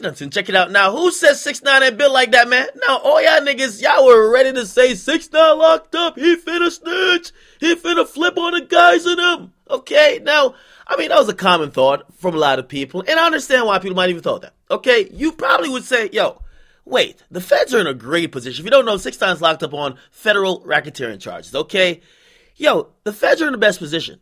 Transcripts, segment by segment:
Washington. Check it out now. Who says six nine ain't built like that, man? Now all y'all niggas, y'all were ready to say six nine locked up. He finna snitch. He finna flip on the guys in him. Okay, now I mean that was a common thought from a lot of people, and I understand why people might even thought that. Okay, you probably would say, yo. Wait, the feds are in a great position. If you don't know, six times locked up on federal racketeering charges, okay? Yo, the feds are in the best position.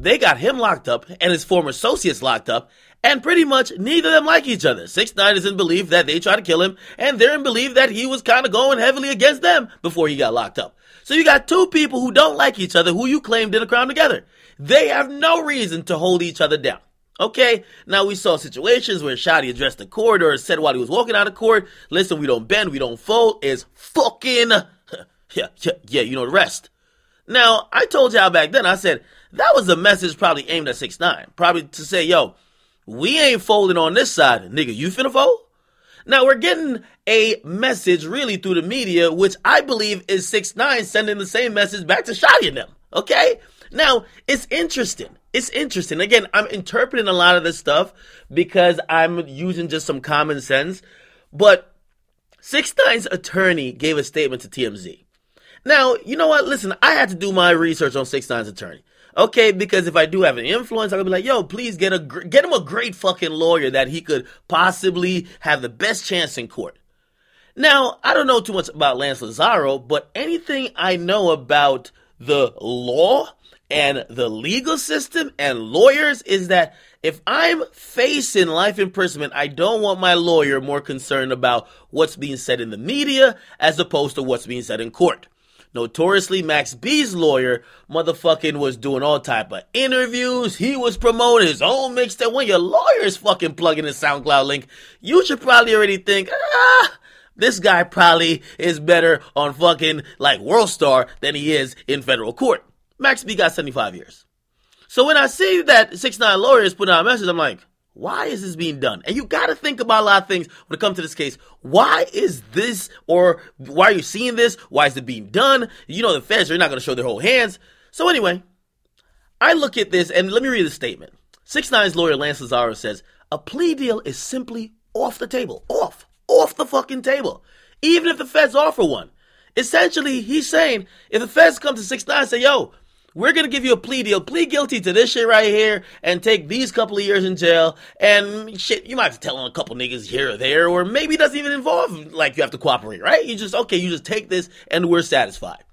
They got him locked up and his former associates locked up, and pretty much neither of them like each other. Six Nine is in belief that they tried to kill him, and they're in belief that he was kind of going heavily against them before he got locked up. So you got two people who don't like each other, who you claim did a crime together. They have no reason to hold each other down. Okay, now we saw situations where Shotty addressed the court or said while he was walking out of court, listen, we don't bend, we don't fold, is fucking, yeah, yeah, yeah, you know the rest. Now, I told y'all back then, I said, that was a message probably aimed at 6 9 Probably to say, yo, we ain't folding on this side, nigga. You finna fold? Now we're getting a message really through the media, which I believe is 6 9 sending the same message back to Shotty and them. Okay? Now, it's interesting. It's interesting. Again, I'm interpreting a lot of this stuff because I'm using just some common sense. But 6 9's attorney gave a statement to TMZ. Now, you know what? Listen, I had to do my research on Six Nine's attorney. Okay, because if I do have an influence, i am gonna be like, "Yo, please get a get him a great fucking lawyer that he could possibly have the best chance in court." Now, I don't know too much about Lance Lazaro, but anything I know about the law and the legal system and lawyers is that if I'm facing life imprisonment, I don't want my lawyer more concerned about what's being said in the media as opposed to what's being said in court. Notoriously, Max B's lawyer motherfucking was doing all type of interviews. He was promoting his own mixtape. When your lawyer is fucking plugging his SoundCloud link, you should probably already think, ah, this guy probably is better on fucking like World Star than he is in federal court. Max B got 75 years. So when I see that 6 9 lawyer is putting out a message, I'm like, why is this being done? And you got to think about a lot of things when it comes to this case. Why is this, or why are you seeing this? Why is it being done? You know, the feds are not going to show their whole hands. So, anyway, I look at this and let me read the statement. 6 Nine's lawyer Lance Lazaro says, A plea deal is simply off the table. Off. Off the fucking table. Even if the feds offer one. Essentially, he's saying if the feds come to 6 9 and say, yo, we're going to give you a plea deal, plead guilty to this shit right here, and take these couple of years in jail. And shit, you might have to tell on a couple niggas here or there, or maybe it doesn't even involve like you have to cooperate, right? You just, okay, you just take this and we're satisfied.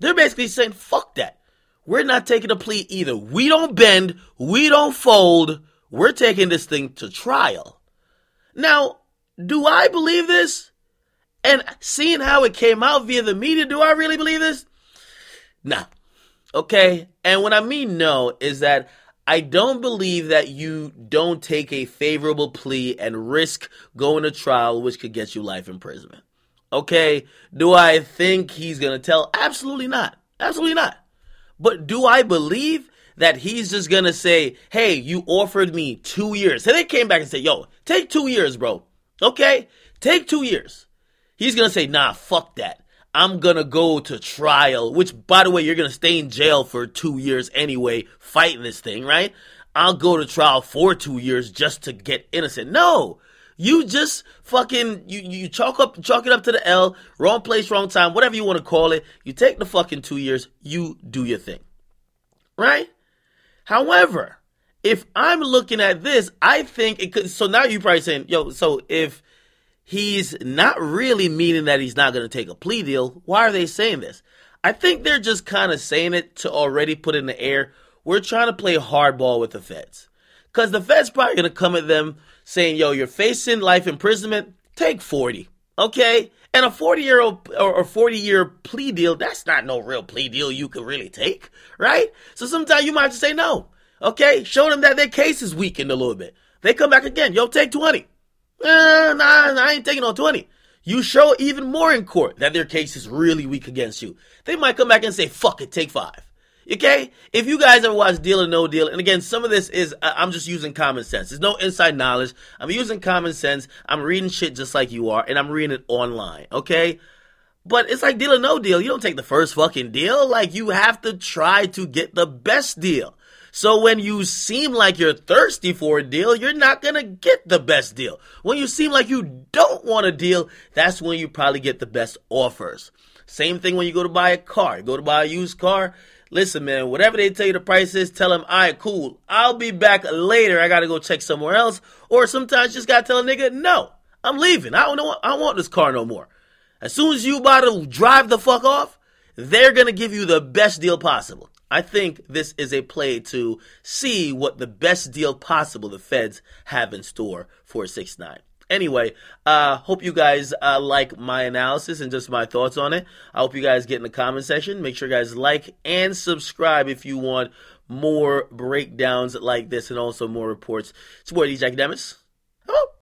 They're basically saying, fuck that. We're not taking a plea either. We don't bend, we don't fold, we're taking this thing to trial. Now, do I believe this? And seeing how it came out via the media, do I really believe this? Nah. Okay? And what I mean no is that I don't believe that you don't take a favorable plea and risk going to trial, which could get you life imprisonment. Okay? Do I think he's going to tell? Absolutely not. Absolutely not. But do I believe that he's just going to say, hey, you offered me two years? So they came back and said, yo, take two years, bro. Okay? Take two years. He's going to say, nah, fuck that. I'm gonna go to trial, which by the way, you're gonna stay in jail for two years anyway, fighting this thing, right? I'll go to trial for two years just to get innocent. No! You just fucking you you chalk up chalk it up to the L, wrong place, wrong time, whatever you want to call it. You take the fucking two years, you do your thing. Right? However, if I'm looking at this, I think it could so now you're probably saying, yo, so if he's not really meaning that he's not going to take a plea deal. Why are they saying this? I think they're just kind of saying it to already put in the air. We're trying to play hardball with the feds. Because the feds probably going to come at them saying, yo, you're facing life imprisonment, take 40. Okay? And a 40 year old or 40 year plea deal, that's not no real plea deal you could really take, right? So sometimes you might just say no. Okay? Show them that their case is weakened a little bit. They come back again, yo, take 20 eh, nah, I ain't taking no 20. You show even more in court that their case is really weak against you. They might come back and say, fuck it, take five. Okay? If you guys ever watch Deal or No Deal, and again, some of this is, I'm just using common sense. There's no inside knowledge. I'm using common sense. I'm reading shit just like you are, and I'm reading it online. Okay? But it's like Deal or No Deal. You don't take the first fucking deal. Like, you have to try to get the best deal. So when you seem like you're thirsty for a deal, you're not going to get the best deal. When you seem like you don't want a deal, that's when you probably get the best offers. Same thing when you go to buy a car, you go to buy a used car. Listen, man, whatever they tell you the price is, tell them, all right, cool. I'll be back later. I got to go check somewhere else. Or sometimes just got to tell a nigga, no, I'm leaving. I don't know. I want this car no more. As soon as you about to drive the fuck off, they're going to give you the best deal possible. I think this is a play to see what the best deal possible the Feds have in store for six nine. Anyway, uh, hope you guys uh, like my analysis and just my thoughts on it. I hope you guys get in the comment section. Make sure you guys like and subscribe if you want more breakdowns like this and also more reports. It's boy, these academics.